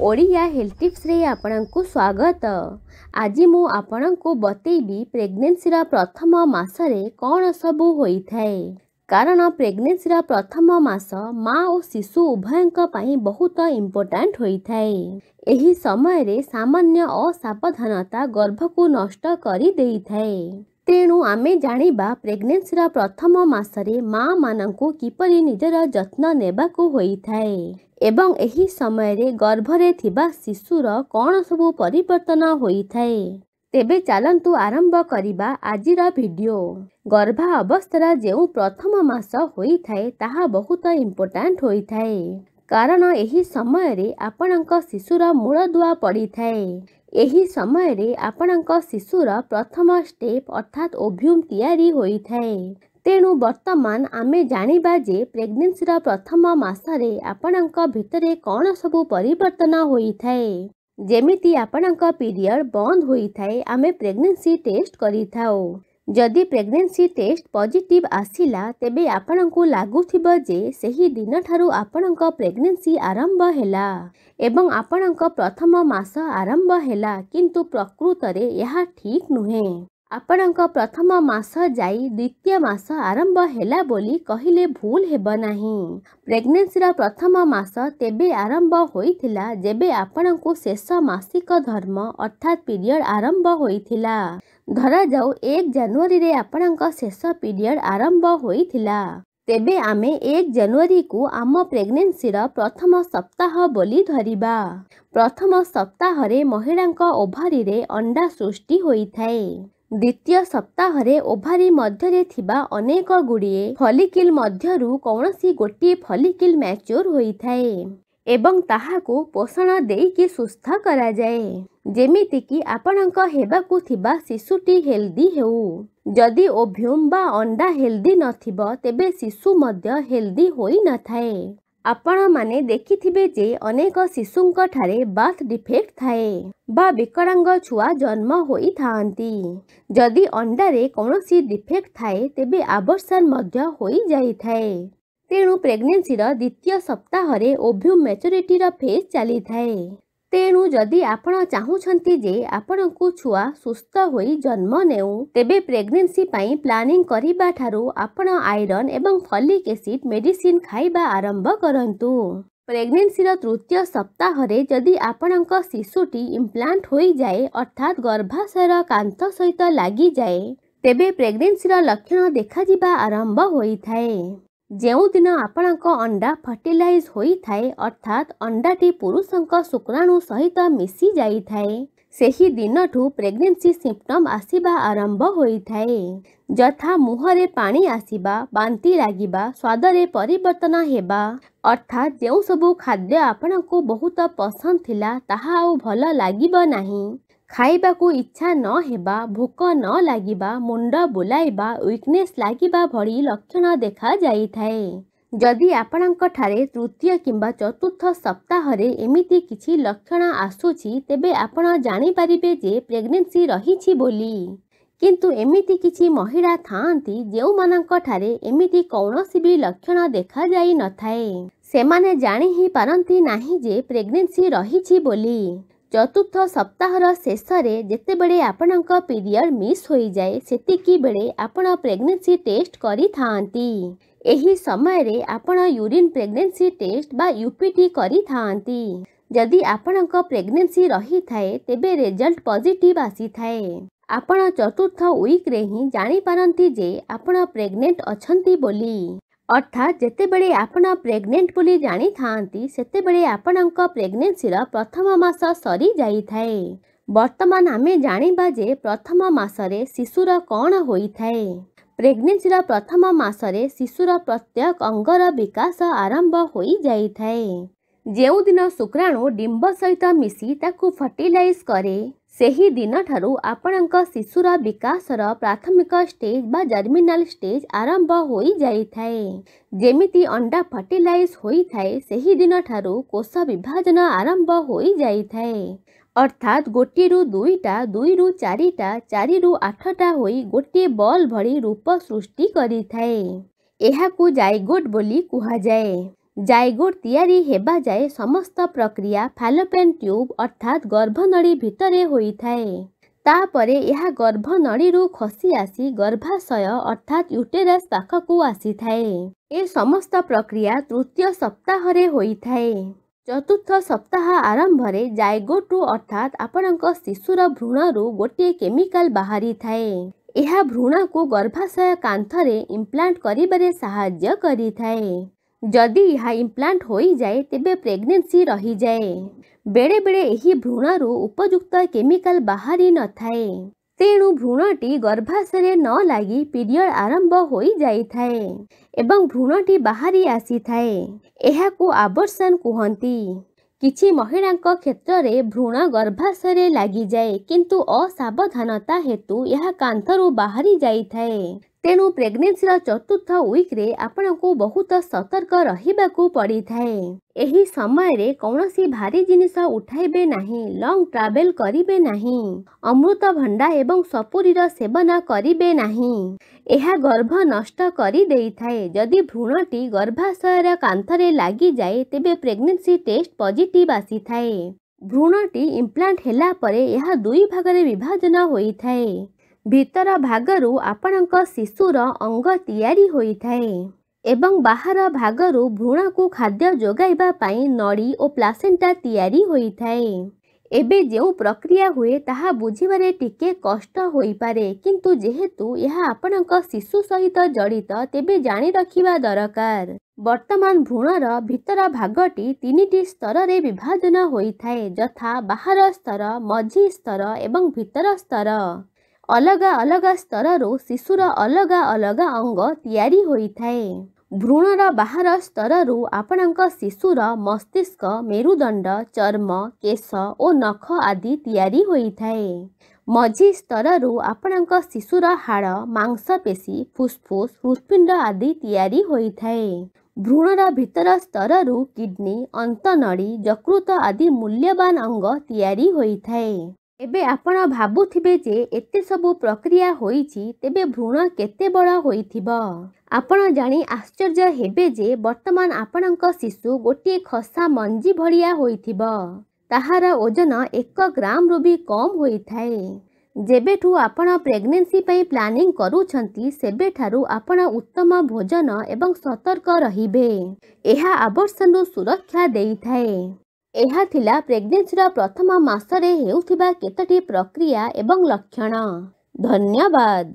Odia health tips रे आपणको स्वागत आज मु आपणको बतेबी प्रेग्नेंसी रा प्रथम मास रे कोन सबु होई थाए कारण प्रेग्नेंसी रा प्रथम मास मां ओ शिशु उभयक पई बहुत इम्पोर्टेंट होई थाए एही समय रे सामान्य असावधानता गर्भ को नष्ट करी देई थाए तेणु आमे जाणीबा प्रेग्नेंसी रा प्रथम मास रे मा मानंकु किपरि निजरा जत्न नेबा को होई थाए ଏବଂ ଏହି ସମୟରେ ଗର୍ଭରେ ଥିବା ଶିଶୁର କ'ଣ ସବୁ ପରିବର୍ତ୍ତନ ହୋଇଥାଏ ତେବେ ଚାଲନ୍ତୁ ଆରମ୍ଭ କରିବା ଆଜିର ଭିଡ଼ିଓ ଗର୍ଭାବସ୍ଥାର ଯେଉଁ ପ୍ରଥମ ମାସ ହୋଇଥାଏ ତାହା ବହୁତ ଇମ୍ପୋର୍ଟାଣ୍ଟ ହୋଇଥାଏ କାରଣ ଏହି ସମୟରେ ଆପଣଙ୍କ ଶିଶୁର ମୂଳଦୁଆ ପଡ଼ିଥାଏ ଏହି ସମୟରେ ଆପଣଙ୍କ ଶିଶୁର ପ୍ରଥମ ଷ୍ଟେପ୍ ଅର୍ଥାତ୍ ଓଭ୍ୟୁମ୍ ତିଆରି ହୋଇଥାଏ तेणु बर्तमान आम जाणी जे प्रेगनेसी प्रथम मसरे आपण कौन सब पर जमी आपण पीरियड बंद होता आम प्रेगनेसी टेस्ट करी प्रेगनेसी टेस्ट पजिट आसला तेज आपण को लगुवे से ही दिन ठारू आपण प्रेगनेसी आरंभ है आपण प्रथम मस आरंभ है कि प्रकृत में यह ठीक नुहे ଆପଣଙ୍କ ପ୍ରଥମ ମାସ ଯାଇ ଦ୍ୱିତୀୟ ମାସ ଆରମ୍ଭ ହେଲା ବୋଲି କହିଲେ ଭୁଲ ହେବ ନାହିଁ ପ୍ରେଗନେନ୍ସିର ପ୍ରଥମ ମାସ ତେବେ ଆରମ୍ଭ ହୋଇଥିଲା ଯେବେ ଆପଣଙ୍କୁ ଶେଷ ମାସିକ ଧର୍ମ ଅର୍ଥାତ୍ ପିରିୟଡ଼ ଆରମ୍ଭ ହୋଇଥିଲା ଧରାଯାଉ ଏକ ଜାନୁଆରୀରେ ଆପଣଙ୍କ ଶେଷ ପିରିୟଡ଼ ଆରମ୍ଭ ହୋଇଥିଲା ତେବେ ଆମେ ଏକ ଜାନୁଆରୀକୁ ଆମ ପ୍ରେଗନେନ୍ସିର ପ୍ରଥମ ସପ୍ତାହ ବୋଲି ଧରିବା ପ୍ରଥମ ସପ୍ତାହରେ ମହିଳାଙ୍କ ଓଭାରୀରେ ଅଣ୍ଡା ସୃଷ୍ଟି ହୋଇଥାଏ द्वितीय सप्ताहरे ओभारी मध्यरे थिबा अनेक गुडीए फॉलिकल मध्यरु कोनोसी गोटी फॉलिकल मैच्योर होई थाए एवं ताहाकु पोषण देई कि सुस्थ करा जाय जेमिति कि आपणक हेबाकु थिबा शिशुटी हेल्दी हेउ जदि ओभ्युम बा अंडा हेल्दी नथिबो तेबे शिशु मध्य हेल्दी होई नथाए ଆପଣମାନେ ଦେଖିଥିବେ ଯେ ଅନେକ ଶିଶୁଙ୍କଠାରେ ବାର୍ଥ ଡିଫେକ୍ଟ ଥାଏ ବା ବିକଳାଙ୍ଗ ଛୁଆ ଜନ୍ମ ହୋଇଥାନ୍ତି ଯଦି ଅଣ୍ଡାରେ କୌଣସି ଡିଫେକ୍ଟ ଥାଏ ତେବେ ଆବର୍ସନ୍ ମଧ୍ୟ ହୋଇଯାଇଥାଏ ତେଣୁ ପ୍ରେଗନେନ୍ସିର ଦ୍ୱିତୀୟ ସପ୍ତାହରେ ଓଭ୍ୟୁମ୍ ମେଚୁରିଟିର ଫେଜ୍ ଚାଲିଥାଏ ତେଣୁ ଯଦି ଆପଣ ଚାହୁଁଛନ୍ତି ଯେ ଆପଣଙ୍କୁ ଛୁଆ ସୁସ୍ଥ ହୋଇ ଜନ୍ମ ନେଉ ତେବେ ପ୍ରେଗନେନ୍ସି ପାଇଁ ପ୍ଲାନିଂ କରିବା ଠାରୁ ଆପଣ ଆଇରନ୍ ଏବଂ ଫଲିକ୍ ଏସିଡ୍ ମେଡିସିନ୍ ଖାଇବା ଆରମ୍ଭ କରନ୍ତୁ ପ୍ରେଗନେନ୍ସିର ତୃତୀୟ ସପ୍ତାହରେ ଯଦି ଆପଣଙ୍କ ଶିଶୁଟି ଇମ୍ପ୍ଲାଣ୍ଟ ହୋଇଯାଏ ଅର୍ଥାତ୍ ଗର୍ଭାଶୟର କାନ୍ଥ ସହିତ ଲାଗିଯାଏ ତେବେ ପ୍ରେଗନେନ୍ସିର ଲକ୍ଷଣ ଦେଖାଯିବା ଆରମ୍ଭ ହୋଇଥାଏ जो दिन आपण अंडा फर्टिलइज हो अर्थात अंडाटी पुरुष शुक्राणु सहित मिसी जाए थाए। से ही दिन ठू प्रेगनेसी सिम्टम आसवा आरंभ होता मुहरे पा आसवा बांति लगे स्वादर पर अर्थात जो सबू खाद्य आपण को बहुत पसंद था भल लगे ना ଖାଇବାକୁ ଇଚ୍ଛା ନ ହେବା ଭୋକ ନ ଲାଗିବା ମୁଣ୍ଡ ବୁଲାଇବା ୱିକନେସ୍ ଲାଗିବା ଭଳି ଲକ୍ଷଣ ଦେଖାଯାଇଥାଏ ଯଦି ଆପଣଙ୍କଠାରେ ତୃତୀୟ କିମ୍ବା ଚତୁର୍ଥ ସପ୍ତାହରେ ଏମିତି କିଛି ଲକ୍ଷଣ ଆସୁଛି ତେବେ ଆପଣ ଜାଣିପାରିବେ ଯେ ପ୍ରେଗନେନ୍ସି ରହିଛି ବୋଲି କିନ୍ତୁ ଏମିତି କିଛି ମହିଳା ଥାଆନ୍ତି ଯେଉଁମାନଙ୍କଠାରେ ଏମିତି କୌଣସି ବି ଲକ୍ଷଣ ଦେଖାଯାଇନଥାଏ ସେମାନେ ଜାଣି ହିଁ ପାରନ୍ତି ନାହିଁ ଯେ ପ୍ରେଗନେନ୍ସି ରହିଛି ବୋଲି ଚତୁର୍ଥ ସପ୍ତାହର ଶେଷରେ ଯେତେବେଳେ ଆପଣଙ୍କ ପିରିୟଡ଼ ମିସ୍ ହୋଇଯାଏ ସେତିକି ବେଳେ ଆପଣ ପ୍ରେଗନେନ୍ସି ଟେଷ୍ଟ କରିଥାନ୍ତି ଏହି ସମୟରେ ଆପଣ ୟୁରିନ୍ ପ୍ରେଗନେନ୍ସି ଟେଷ୍ଟ ବା ୟୁପିଟି କରିଥାନ୍ତି ଯଦି ଆପଣଙ୍କ ପ୍ରେଗନେନ୍ସି ରହିଥାଏ ତେବେ ରେଜଲ୍ଟ ପଜିଟିଭ୍ ଆସିଥାଏ ଆପଣ ଚତୁର୍ଥ ୱିକ୍ରେ ହିଁ ଜାଣିପାରନ୍ତି ଯେ ଆପଣ ପ୍ରେଗନେଣ୍ଟ ଅଛନ୍ତି ବୋଲି ଅର୍ଥାତ୍ ଯେତେବେଳେ ଆପଣ ପ୍ରେଗନେଣ୍ଟ ବୋଲି ଜାଣିଥାନ୍ତି ସେତେବେଳେ ଆପଣଙ୍କ ପ୍ରେଗନେନ୍ସିର ପ୍ରଥମ ମାସ ସରି ଯାଇଥାଏ ବର୍ତ୍ତମାନ ଆମେ ଜାଣିବା ଯେ ପ୍ରଥମ ମାସରେ ଶିଶୁର କ'ଣ ହୋଇଥାଏ ପ୍ରେଗନେନ୍ସିର ପ୍ରଥମ ମାସରେ ଶିଶୁର ପ୍ରତ୍ୟେକ ଅଙ୍ଗର ବିକାଶ ଆରମ୍ଭ ହୋଇଯାଇଥାଏ ଯେଉଁଦିନ ଶୁକ୍ରାଣୁ ଡିମ୍ବ ସହିତ ମିଶି ତାକୁ ଫର୍ଟିଲାଇଜ୍ କରେ से ही दिन ठार आपण शिशुर विकास प्राथमिक स्टेज बा जर्मिनाल स्टेज आरंभ हो जाए जमी अंडा फर्टिलइज होश विभाजन आरंभ हो जाए अर्थात गोटी रु दुईटा दुई रु चार चारि आठटा हो गोटे बल भूप सृष्टि करोट बोली कहुए हेबा तिरिह समस्त प्रक्रिया फ्यालापेन ट्युब अर्थात् गर्भ नडी भित्र तापरे तापर यहाँ रु खसी आसी गर्भाशय अर्थात् युटेरस पाखकु आसिए ए समस्त प्रक्रिया तृतीय थाए चतुर्थ सप्ताह आरम्भले जगोटु अर्थात् आपण् शिशुर भ्रूण रु गोटे केमिकल बाई यहाँ भ्रूणको गर्भाशय कान्थे इम्प्लान्ट थाए जदि यह इम्प्लांट हो जाए तेज प्रेगनेसी रही जाए बेले बेले भ्रूण रु उपयुक्त केमिकाल बाहरी न थाए तेणु भ्रूणटी गर्भाशय न लग पीरियड आरंभ हो जाए भ्रूणटी बाहरी आसी थाए आबर्सन कहती किसी महिला क्षेत्र में भ्रूण गर्भाशय लग जाए किंतु असावधानता हेतु यह कांथ बाहरी जाए तेणु रा र चतुर्थ ओिक्रे आपणको बहुत सतर्क रहेको भारी जिनिस उठाइ नै लङ अमृत भंडा एवं सपुरी र सेवन गरे नै यहाँ गभ नष्टै थाए जि भ्रूण्टी गर्भाशय र कान्थले लाग प्रेग्नेसी टेस्ट आसी थाए भ्रूणटी इम्प्लान्ट दुई भाग विभाजन हुने ଭିତର ଭାଗରୁ ଆପଣଙ୍କ ଶିଶୁର ଅଙ୍ଗ ତିଆରି ହୋଇଥାଏ ଏବଂ ବାହାର ଭାଗରୁ ଭ୍ରୂଣକୁ ଖାଦ୍ୟ ଯୋଗାଇବା ପାଇଁ ନଡ଼ି ଓ ପ୍ଲାସେଣ୍ଟା ତିଆରି ହୋଇଥାଏ ଏବେ ଯେଉଁ ପ୍ରକ୍ରିୟା ହୁଏ ତାହା ବୁଝିବାରେ ଟିକେ କଷ୍ଟ ହୋଇପାରେ କିନ୍ତୁ ଯେହେତୁ ଏହା ଆପଣଙ୍କ ଶିଶୁ ସହିତ ଜଡ଼ିତ ତେବେ ଜାଣି ରଖିବା ଦରକାର ବର୍ତ୍ତମାନ ଭ୍ରୂଣର ଭିତର ଭାଗଟି ତିନିଟି ସ୍ତରରେ ବିଭାଜନ ହୋଇଥାଏ ଯଥା ବାହାର ସ୍ତର ମଝି ସ୍ତର ଏବଂ ଭିତର ସ୍ତର अलगा अलगा स्तरहरू शिशुर अलगा अलगा अंग तिरी भ्रूण र बाह्र स्तरहरू आपणको शिशुर मस्तिष्क मेदण्ड चर्म केश नख आदि तिरी हुनेए मझि स्तरहरू आपणको शिशुर हाड मांस पेसी फुसफुस हृत्फिण्ड आदि तिरी हुने भ्रूण र भित्र स्तरहरू किडनी अन्त जकृत आदि मूल्यवान अंग तिरी हुने ଏବେ ଆପଣ ଭାବୁଥିବେ ଯେ ଏତେ ସବୁ ପ୍ରକ୍ରିୟା ହୋଇଛି ତେବେ ଭ୍ରୁଣ କେତେ ବଡ଼ ହୋଇଥିବ ଆପଣ ଜାଣି ଆଶ୍ଚର୍ଯ୍ୟ ହେବେ ଯେ ବର୍ତ୍ତମାନ ଆପଣଙ୍କ ଶିଶୁ ଗୋଟିଏ ଖସା ମଞ୍ଜି ଭଳିଆ ହୋଇଥିବ ତାହାର ଓଜନ ଏକ ଗ୍ରାମରୁ ବି କମ୍ ହୋଇଥାଏ ଯେବେଠୁ ଆପଣ ପ୍ରେଗନେନ୍ସି ପାଇଁ ପ୍ଲାନିଂ କରୁଛନ୍ତି ସେବେଠାରୁ ଆପଣ ଉତ୍ତମ ଭୋଜନ ଏବଂ ସତର୍କ ରହିବେ ଏହା ଆବର୍ଷଣରୁ ସୁରକ୍ଷା ଦେଇଥାଏ ଏହା ଥିଲା ପ୍ରେଗନେନ୍ସିର ପ୍ରଥମ ମାସରେ ହେଉଥିବା କେତୋଟି ପ୍ରକ୍ରିୟା ଏବଂ ଲକ୍ଷଣ ଧନ୍ୟବାଦ